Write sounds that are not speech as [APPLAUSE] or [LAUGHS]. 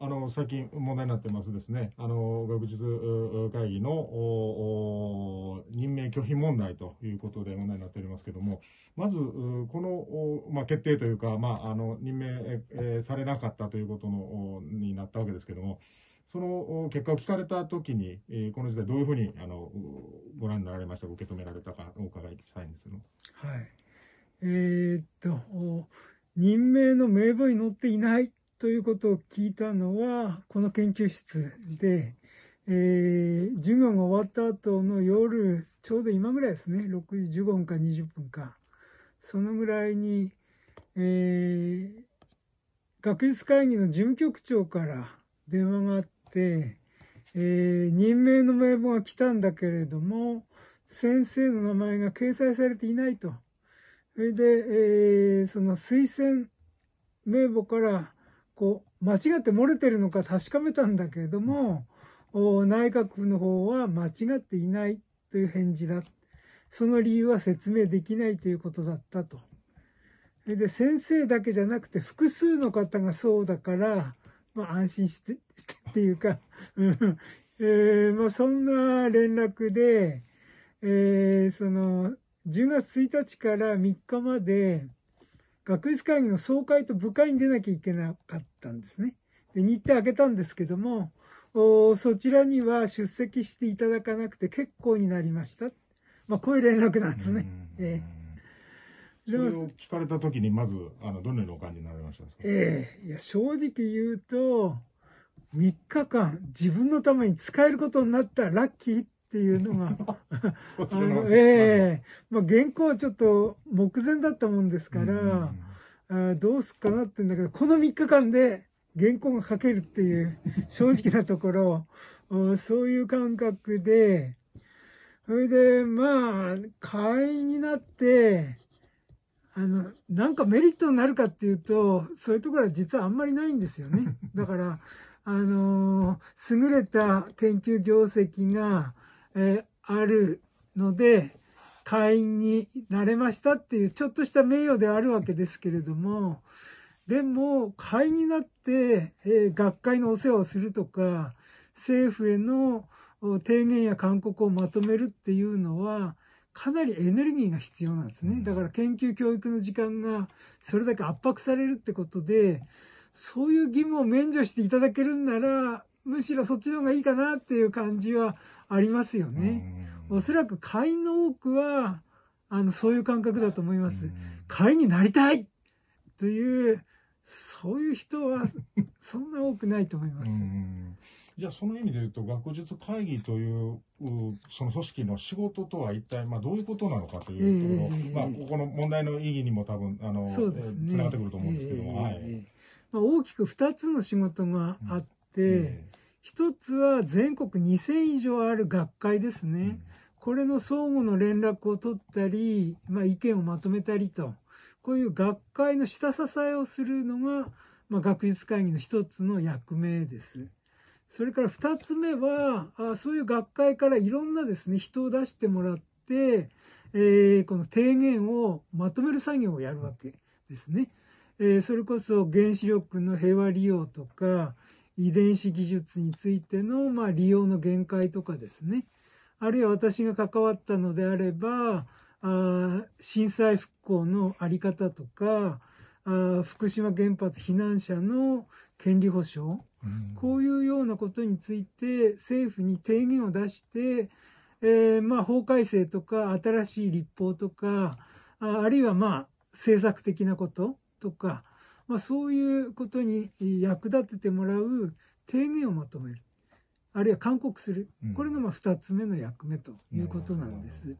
あの、最近問題になってますですね、あの、学術会議の任命拒否問題ということで問題になっておりますけれども、まず、この、まあ、決定というか、まあ、あの、任命、されなかったということのになったわけですけれども、その結果を聞かれたときに、この時代、どういうふうにあのご覧になられました受け止められたか、お伺いしたいんですけど。はい。えー、っと、任命の名簿に載っていないということを聞いたのは、この研究室で、えー、授業が終わった後の夜、ちょうど今ぐらいですね、6時15分か20分か、そのぐらいに、えー、学術会議の事務局長から電話があって、えー、任命の名簿が来たんだけれども、先生の名前が掲載されていないと。それで、えー、その推薦名簿からこう、間違って漏れてるのか確かめたんだけれども、内閣府の方は間違っていないという返事だ。その理由は説明できないということだったと。で、先生だけじゃなくて複数の方がそうだから、まあ安心して、っていうか [LAUGHS] えー、まあそんな連絡で、えー、その、10月1日から3日まで、学術会議の総会と部会に出なきゃいけなかったんですね。で日程開けたんですけども、そちらには出席していただかなくて結構になりました。まあ、こういう連絡なんですね。ええー。それを聞かれた時に、まず、あの、どのようにお感じになりましたええー、いや、正直言うと、3日間自分のために使えることになったらラッキーっっていうのが [LAUGHS] あの、ええー、まあ原稿はちょっと目前だったもんですから、あどうすっかなってんだけど、この3日間で原稿が書けるっていう、[LAUGHS] 正直なところ、そういう感覚で、それで、まあ、会員になって、あの、なんかメリットになるかっていうと、そういうところは実はあんまりないんですよね。だから、あの優れた研究業績が、えあるので、会員になれましたっていう、ちょっとした名誉であるわけですけれども、でも、会員になって、え学会のお世話をするとか、政府への提言や勧告をまとめるっていうのは、かなりエネルギーが必要なんですね。だから研究教育の時間がそれだけ圧迫されるってことで、そういう義務を免除していただけるんなら、むしろそっちの方がいいかなっていう感じはありますよね。おそらく会員の多くは、あの、そういう感覚だと思います。会員になりたいという、そういう人は、[LAUGHS] そんな多くないと思います。じゃあその意味で言うと学術会議というその組織の仕事とは一体まあどういうことなのかというところ、えー、まあ、ここの問題の意義にも多分あの、そうね、つながってくると思うんですけども、えーはい、まあ、大きく二つの仕事があって、えー一つは全国2000以上ある学会ですね、うん、これの相互の連絡を取ったり、まあ、意見をまとめたりとこういう学会の下支えをするのが、まあ、学術会議の一つの役目です。それから2つ目はあそういう学会からいろんなですね人を出してもらって、えー、この提言をまとめる作業をやるわけですね。えー、それこそ原子力の平和利用とか、遺伝子技術についての、まあ、利用の限界とかですね。あるいは私が関わったのであれば、あ震災復興のあり方とか、あ福島原発避難者の権利保障、うん、こういうようなことについて政府に提言を出して、えー、まあ法改正とか新しい立法とか、あるいはまあ政策的なこととか、まあ、そういうことに役立ててもらう提言をまとめるあるいは勧告する、これがまあ2つ目の役目ということなんです。うん